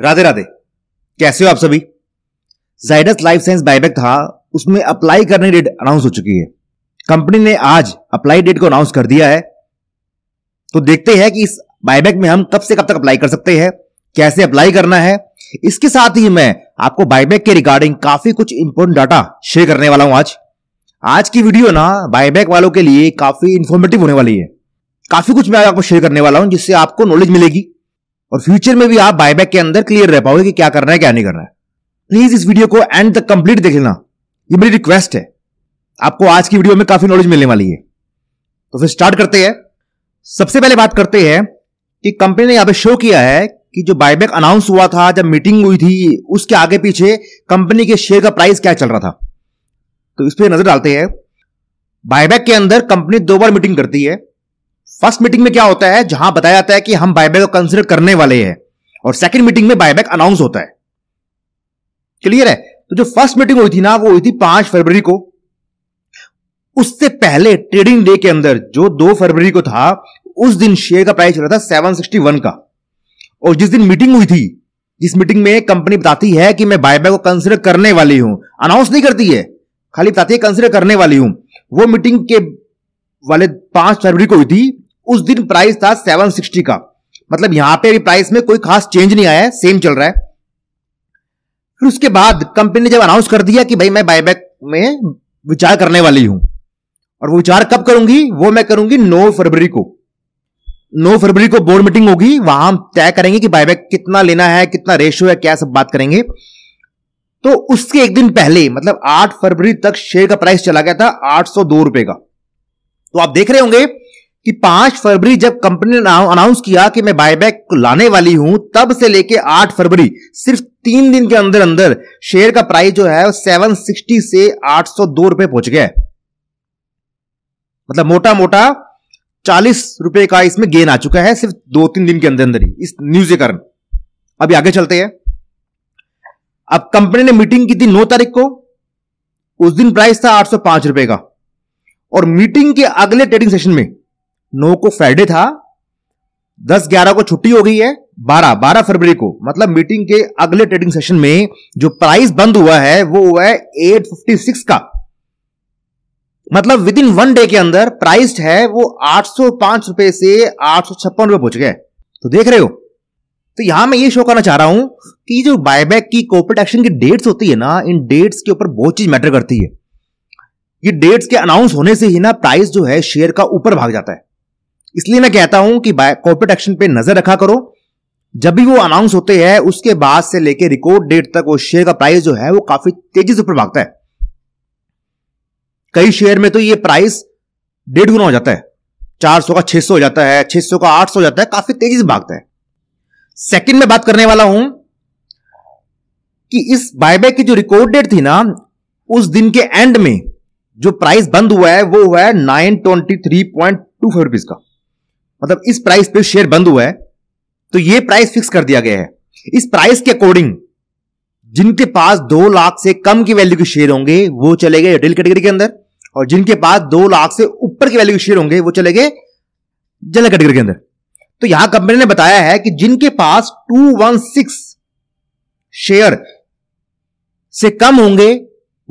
राधे राधे कैसे हो आप सभी जाइडस लाइफ साइंस बायबैक था उसमें अप्लाई करने डेट अनाउंस हो चुकी है कंपनी ने आज अप्लाई डेट को अनाउंस कर दिया है तो देखते हैं कि इस बायबैक में हम कब से कब तक अप्लाई कर सकते हैं कैसे अप्लाई करना है इसके साथ ही मैं आपको बायबैक के रिगार्डिंग काफी कुछ इंपोर्टेंट डाटा शेयर करने वाला हूं आज आज की वीडियो ना बायबैक वालों के लिए काफी इंफॉर्मेटिव होने वाली है काफी कुछ मैं आपको शेयर करने वाला हूं जिससे आपको नॉलेज मिलेगी और फ्यूचर में भी आप बायबैक के अंदर क्लियर रह पाओगे कि क्या करना है क्या नहीं करना है प्लीज इस वीडियो को एंड तक कंप्लीट देख लेना ये मेरी रिक्वेस्ट है आपको आज की वीडियो में काफी नॉलेज मिलने वाली है तो फिर स्टार्ट करते हैं सबसे पहले बात करते हैं कि कंपनी ने यहां पे शो किया है कि जो बायबैक अनाउंस हुआ था जब मीटिंग हुई थी उसके आगे पीछे कंपनी के शेयर का प्राइस क्या चल रहा था तो इस पर नजर डालते हैं बायबैक के अंदर कंपनी दो बार मीटिंग करती है फर्स्ट मीटिंग में क्या होता है जहां बताया जाता है कि हम बायबैक को कंसिडर करने वाले हैं और सेकंड मीटिंग में बायबैक अनाउंस होता है क्लियर है तो जो फर्स्ट मीटिंग हुई थी ना वो हुई थी पांच फरवरी को उससे पहले ट्रेडिंग डे के अंदर जो दो फरवरी को था उस दिन शेयर का प्राइस चल रहा था सेवन सिक्सटी वन का और जिस दिन मीटिंग हुई थी जिस मीटिंग में कंपनी बताती है कि मैं बायबैक को कंसिडर करने वाली हूं अनाउंस नहीं करती है खाली बताती है कंसिडर करने वाली हूं वो मीटिंग के वाले पांच फरवरी को हुई थी उस दिन प्राइस था 760 का मतलब यहां पे भी प्राइस में कोई खास चेंज नहीं आया है सेम चल रहा है फिर उसके बाद कंपनी ने जब अनाउंस कर दिया कि भाई मैं बायबैक में विचार करने वाली हूं और वो विचार कब करूंगी वो मैं करूंगी 9 फरवरी को 9 फरवरी को बोर्ड मीटिंग होगी वहां हम तय करेंगे कि बायबैक कितना लेना है कितना रेशियो है क्या सब बात करेंगे तो उसके एक दिन पहले मतलब 8 फरवरी तक शेयर का प्राइस चला गया था आठ रुपए का तो आप देख रहे होंगे कि पांच फरवरी जब कंपनी ने अनाउंस किया कि मैं बायबैक लाने वाली हूं तब से लेके आठ फरवरी सिर्फ तीन दिन के अंदर अंदर शेयर का प्राइस जो है सेवन सिक्सटी से आठ सौ दो रुपए पहुंच गया मतलब मोटा मोटा चालीस रुपए का इसमें गेन आ चुका है सिर्फ दो तीन दिन के अंदर अंदर ही इस न्यूज के कारण अभी आगे चलते हैं अब कंपनी ने मीटिंग की थी नौ तारीख को उस दिन प्राइस था आठ सौ पांच रुपए का और मीटिंग के अगले ट्रेडिंग सेशन में नौ को फ्राइडे था दस ग्यारह को छुट्टी हो गई है बारह बारह फरवरी को मतलब मीटिंग के अगले ट्रेडिंग सेशन में जो प्राइस बंद हुआ है वो हुआ है एट फिफ्टी सिक्स का मतलब विद इन वन डे के अंदर प्राइस है वो आठ सौ पांच रुपए से आठ सौ छप्पन रुपए पहुंच गए तो देख रहे हो तो यहां मैं ये शो करना चाह रहा हूं कि जो बायबैक की कॉर्पोरेट एक्शन की डेट्स होती है ना इन डेट्स के ऊपर बहुत चीज मैटर करती है ये डेट्स के अनाउंस होने से ही ना प्राइस जो है शेयर का ऊपर भाग जाता है इसलिए मैं कहता हूं कि कॉर्पोरेट एक्शन पे नजर रखा करो जब भी वो अनाउंस होते हैं उसके बाद से लेकर रिकॉर्ड डेट तक वो शेयर का प्राइस जो है वो काफी तेजी से ऊपर भागता है कई शेयर में तो ये प्राइस डेढ़ गुना हो जाता है 400 का 600 हो जाता है 600 का 800 हो जाता है काफी तेजी से भागता है सेकंड में बात करने वाला हूं कि इस बायबैक की जो रिकॉर्ड डेट थी ना उस दिन के एंड में जो प्राइस बंद हुआ है वो हुआ है nine twenty three point two five rupees का मतलब इस प्राइस पे शेयर बंद हुआ है तो ये प्राइस फिक्स कर दिया गया है इस प्राइस के अकॉर्डिंग जिनके पास दो लाख से कम की वैल्यू के शेयर होंगे वो चले गए रिटेल कैटेगरी के अंदर और जिनके पास दो लाख से ऊपर की वैल्यू के शेयर होंगे वो चले गए जनरल कैटेगरी के अंदर तो यहां कंपनी ने बताया है कि जिनके पास टू वन सिक्स शेयर से कम होंगे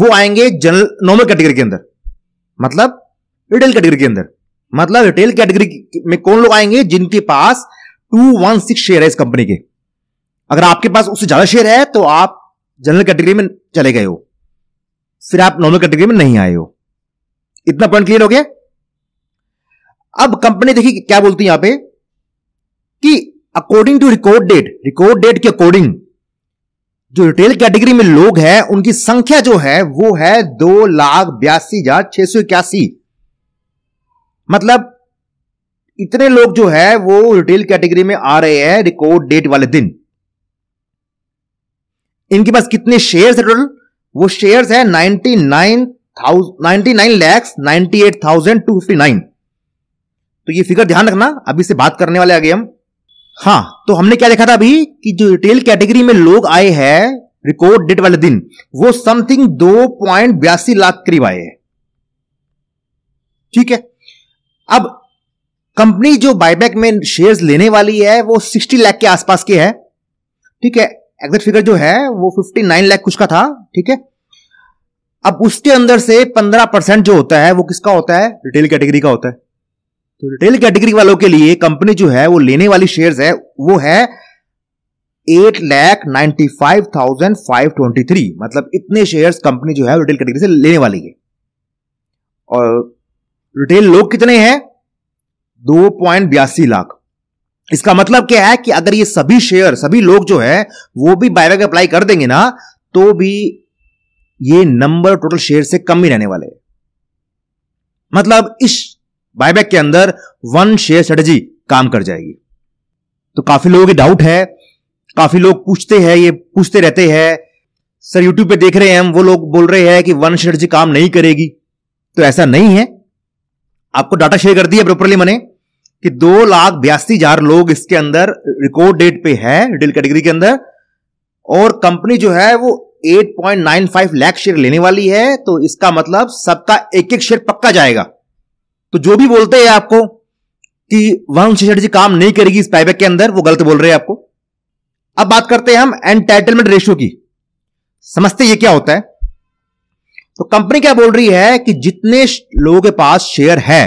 वो आएंगे जनरल नॉर्मल कैटेगरी के अंदर मतलब रिटेल कैटेगरी के अंदर मतलब रिटेल कैटेगरी में कौन लोग आएंगे जिनके पास टू वन सिक्स शेयर है इस कंपनी के अगर आपके पास उससे ज्यादा शेयर है तो आप जनरल कैटेगरी में चले गए हो फिर आप नॉर्मल कैटेगरी में नहीं आए हो इतना पॉइंट क्लियर हो गया अब कंपनी देखिए क्या बोलती है यहां पे कि according to record date record date के अकॉर्डिंग जो रिटेल कैटेगरी में लोग हैं उनकी संख्या जो है वो है दो लाख बयासी हजार छह सौ इक्यासी मतलब इतने लोग जो है वो रिटेल कैटेगरी में आ रहे हैं रिकॉर्ड डेट वाले दिन इनके पास कितने शेयर्स है टोटल वो शेयर्स है ninety nine thousand ninety nine lakhs ninety eight thousand two fifty nine तो ये फिगर ध्यान रखना अभी से बात करने वाले आगे हम हाँ तो हमने क्या देखा था अभी कि जो रिटेल कैटेगरी में लोग आए हैं रिकॉर्ड डेट वाले दिन वो समथिंग दो पॉइंट बयासी लाख करीब आए ठीक है अब कंपनी जो बायबैक में शेयर्स लेने वाली है वो 60 लाख के आसपास की है ठीक है एग्जैक्ट फिगर जो है वो 59 लाख कुछ का था ठीक है अब उसके अंदर से 15 परसेंट जो होता है वो किसका होता है रिटेल कैटेगरी का होता है तो रिटेल कैटेगरी वालों के लिए कंपनी जो है वो लेने वाली शेयर्स है वो है eight lakh ninety five thousand five twenty three मतलब इतने शेयर्स कंपनी जो है रिटेल कैटेगरी से लेने वाली है और रिटेल लोग कितने हैं दो पॉइंट बयासी लाख इसका मतलब क्या है कि अगर ये सभी शेयर सभी लोग जो है वो भी बायबैक अप्लाई कर देंगे ना तो भी ये नंबर टोटल शेयर से कम ही रहने वाले मतलब इस बायबैक के अंदर वन शेयर स्ट्रेटजी काम कर जाएगी तो काफी लोगों के डाउट है काफी लोग पूछते हैं ये पूछते रहते हैं सर यूट्यूब पे देख रहे हैं हम वो लोग बोल रहे हैं कि वन स्ट्रेटजी काम नहीं करेगी तो ऐसा नहीं है आपको डाटा शेयर कर दिया प्रॉपरली मैंने कि दो लाख बयासी हजार लोग इसके अंदर रिकॉर्ड डेट पे है रिटेल कैटेगरी के अंदर और कंपनी जो है वो 8.95 लाख शेयर लेने वाली है तो इसका मतलब सबका एक एक शेयर पक्का जाएगा तो जो भी बोलते हैं आपको कि वंश जी काम नहीं करेगी इस पैबैक के अंदर वो गलत बोल रहे हैं आपको अब बात करते हैं हम एंटाइटलमेंट रेशियो की समझते ये क्या होता है तो कंपनी क्या बोल रही है कि जितने लोगों के पास शेयर है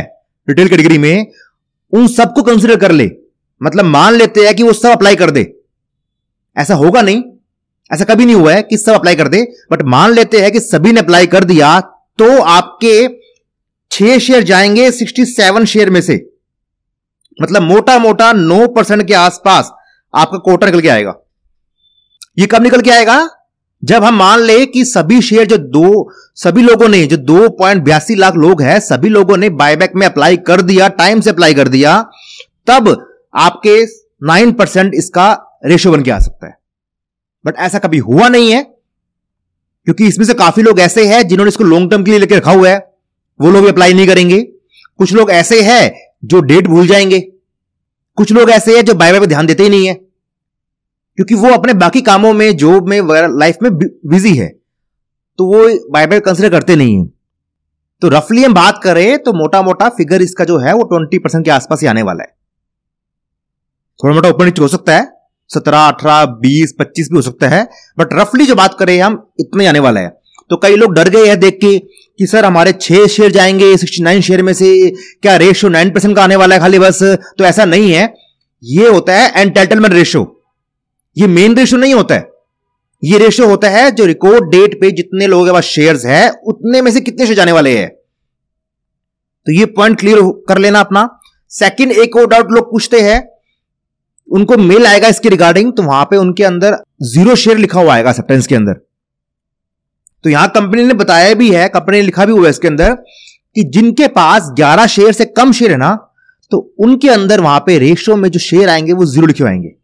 रिटेल कैटेगरी में उन सबको कंसिडर कर ले मतलब मान लेते हैं कि वो सब अप्लाई कर दे ऐसा होगा नहीं ऐसा कभी नहीं हुआ है कि सब अप्लाई कर दे बट मान लेते हैं कि सभी ने अप्लाई कर दिया तो आपके छह शेयर जाएंगे सिक्सटी सेवन शेयर में से मतलब मोटा मोटा नौ परसेंट के आसपास आपका कोटा निकल के आएगा यह कब निकल के आएगा जब हम मान ले कि सभी शेयर जो दो सभी लोगों ने जो दो पॉइंट बयासी लाख लोग हैं सभी लोगों ने बायबैक में अप्लाई कर दिया टाइम से अप्लाई कर दिया तब आपके नाइन परसेंट इसका रेशियो बन के आ सकता है बट ऐसा कभी हुआ नहीं है क्योंकि इसमें से काफी लोग ऐसे हैं जिन्होंने इसको लॉन्ग टर्म के लिए लेकर रखा हुआ है वो लोग अप्लाई नहीं करेंगे कुछ लोग ऐसे हैं जो डेट भूल जाएंगे कुछ लोग ऐसे हैं जो बायबैक पर ध्यान देते ही नहीं है क्योंकि वो अपने बाकी कामों में जॉब में वगैरह लाइफ में बिजी है तो वो बाइबल कंसिडर करते नहीं है तो रफली हम बात करें तो मोटा मोटा फिगर इसका जो है वो ट्वेंटी परसेंट के आसपास ही आने वाला है थोड़ा मोटा ऊपर नीचे हो सकता है सत्रह अठारह बीस पच्चीस भी हो सकता है बट रफली जो बात करें हम इतना ही आने वाला है तो कई लोग डर गए हैं देख के कि सर हमारे छह शेयर जाएंगे सिक्सटी नाइन शेयर में से क्या रेशियो नाइन परसेंट का आने वाला है खाली बस तो ऐसा नहीं है ये होता है एंटेटलमेंट रेशो ये मेन रेशो नहीं होता है ये रेशो होता है जो रिकॉर्ड डेट पे जितने लोगों के पास शेयर है उतने में से कितने शेयर जाने वाले हैं तो ये पॉइंट क्लियर कर लेना अपना सेकंड एक और डाउट लोग पूछते हैं उनको मेल आएगा इसके रिगार्डिंग तो वहां पे उनके अंदर जीरो शेयर लिखा हुआ आएगा एक्सेप्टेंस के अंदर तो यहां कंपनी ने बताया भी है कंपनी ने लिखा भी हुआ है इसके अंदर कि जिनके पास 11 शेयर से कम शेयर है ना तो उनके अंदर वहां पे रेशो में जो शेयर आएंगे वो जीरो लिखे आएंगे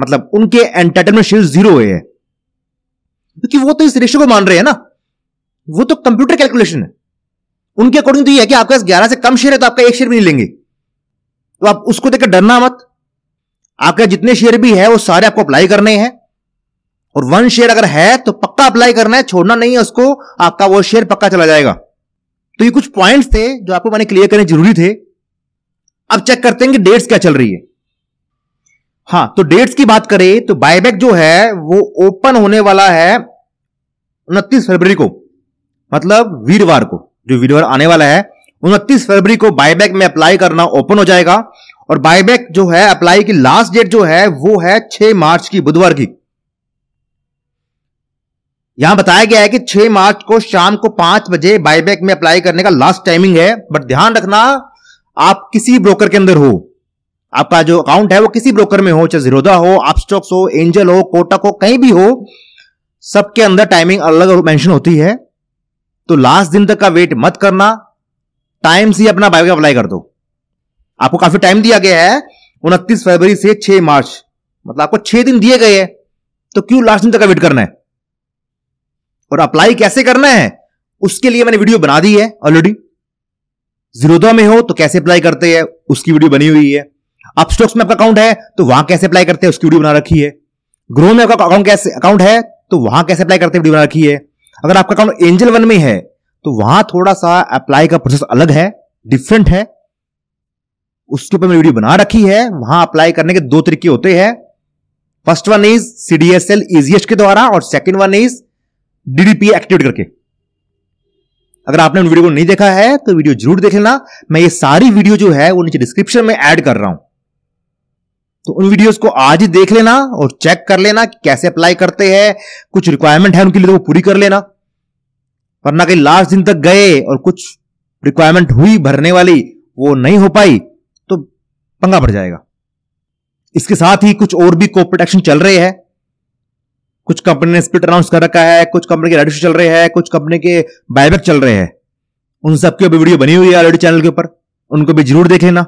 मतलब उनके एंटरटेनमेंट शेयर जीरो हुए हैं क्योंकि वो तो इस रेशियो को मान रहे हैं ना वो तो कंप्यूटर कैलकुलेशन है उनके अकॉर्डिंग तो ये है कि आपके पास ग्यारह से कम शेयर है तो आपका एक शेयर भी नहीं लेंगे तो आप उसको देखकर डरना मत आपके जितने शेयर भी है वो सारे आपको अप्लाई करने हैं और वन शेयर अगर है तो पक्का अप्लाई करना है छोड़ना नहीं है उसको आपका वो शेयर पक्का चला जाएगा तो ये कुछ पॉइंट्स थे जो आपको मैंने क्लियर करने जरूरी थे अब चेक करते हैं कि डेट्स क्या चल रही है हाँ तो डेट्स की बात करें तो बायबैक जो है वो ओपन होने वाला है उनतीस फरवरी को मतलब वीरवार को जो वीरवार आने वाला है उनतीस फरवरी को बायबैक में अप्लाई करना ओपन हो जाएगा और बायबैक जो है अप्लाई की लास्ट डेट जो है वो है छह मार्च की बुधवार की यहां बताया गया है कि 6 मार्च को शाम को पांच बजे बायबैक में अप्लाई करने का लास्ट टाइमिंग है बट ध्यान रखना आप किसी ब्रोकर के अंदर हो आपका जो अकाउंट है वो किसी ब्रोकर में हो चाहे जीरोधा हो स्टॉक्स हो एंजल हो कोटक हो कहीं भी हो सबके अंदर टाइमिंग अलग मेंशन होती है तो लास्ट दिन तक का वेट मत करना टाइम से अपना बायो अप्लाई कर दो आपको काफी टाइम दिया गया है उनतीस फरवरी से छह मार्च मतलब आपको छह दिन दिए गए हैं तो क्यों लास्ट दिन तक का वेट करना है और अप्लाई कैसे करना है उसके लिए मैंने वीडियो बना दी है ऑलरेडी जीरोधा में हो तो कैसे अप्लाई करते हैं उसकी वीडियो बनी हुई है अपस्टॉक्स में आपका अकाउंट है तो वहां कैसे अप्लाई करते हैं उसकी वीडियो बना रखी है ग्रो में आपका अकाउंट कैसे अकाउंट है तो वहां कैसे अप्लाई करते हैं वीडियो बना रखी है अगर आपका अकाउंट एंजल वन में है तो वहां थोड़ा सा अप्लाई का प्रोसेस अलग है डिफरेंट है उसके ऊपर मैं वीडियो बना रखी है वहां अप्लाई करने के दो तरीके होते हैं first one is CDSL easiest के द्वारा और second one is DDP activate करके अगर आपने उन वीडियो को नहीं देखा है तो वीडियो जरूर देख लेना मैं ये सारी वीडियो जो है वो नीचे डिस्क्रिप्शन में ऐड कर रहा हूं तो उन वीडियोस को आज ही देख लेना और चेक कर लेना कि कैसे अप्लाई करते हैं कुछ रिक्वायरमेंट है उनके लिए तो वो पूरी कर लेना वरना कहीं लास्ट दिन तक गए और कुछ रिक्वायरमेंट हुई भरने वाली वो नहीं हो पाई तो पंगा पड़ जाएगा इसके साथ ही कुछ और भी कॉर्पोरेट एक्शन चल रहे हैं कुछ कंपनी ने स्प्लिट अनाउंस कर रखा है कुछ कंपनी के रेडिशन चल रहे हैं कुछ कंपनी के बायबैक चल रहे हैं उन सबके वीडियो बनी हुई है ऑलरेडी चैनल के ऊपर उनको भी जरूर देख लेना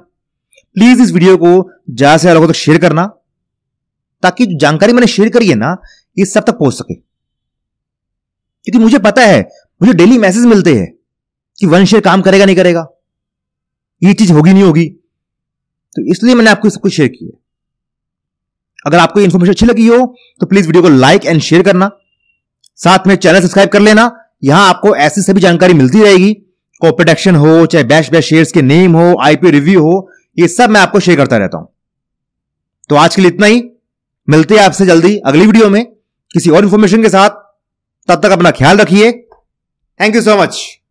प्लीज इस वीडियो को ज्यादा से ज्यादा लोगों तक शेयर करना ताकि जो जानकारी मैंने शेयर करी है ना ये सब तक पहुंच सके क्योंकि मुझे पता है मुझे डेली मैसेज मिलते हैं कि वन शेयर काम करेगा नहीं करेगा ये चीज होगी नहीं होगी तो इसलिए मैंने आपको सब कुछ शेयर किया अगर आपको इंफॉर्मेशन अच्छी लगी हो तो प्लीज वीडियो को लाइक एंड शेयर करना साथ में चैनल सब्सक्राइब कर लेना यहां आपको ऐसी सभी जानकारी मिलती रहेगी कॉपरेट एक्शन हो चाहे बैश बैश शेयर्स के नेम हो आईपीओ रिव्यू हो ये सब मैं आपको शेयर करता रहता हूं तो आज के लिए इतना ही मिलते हैं आपसे जल्दी अगली वीडियो में किसी और इंफॉर्मेशन के साथ तब तक अपना ख्याल रखिए थैंक यू सो मच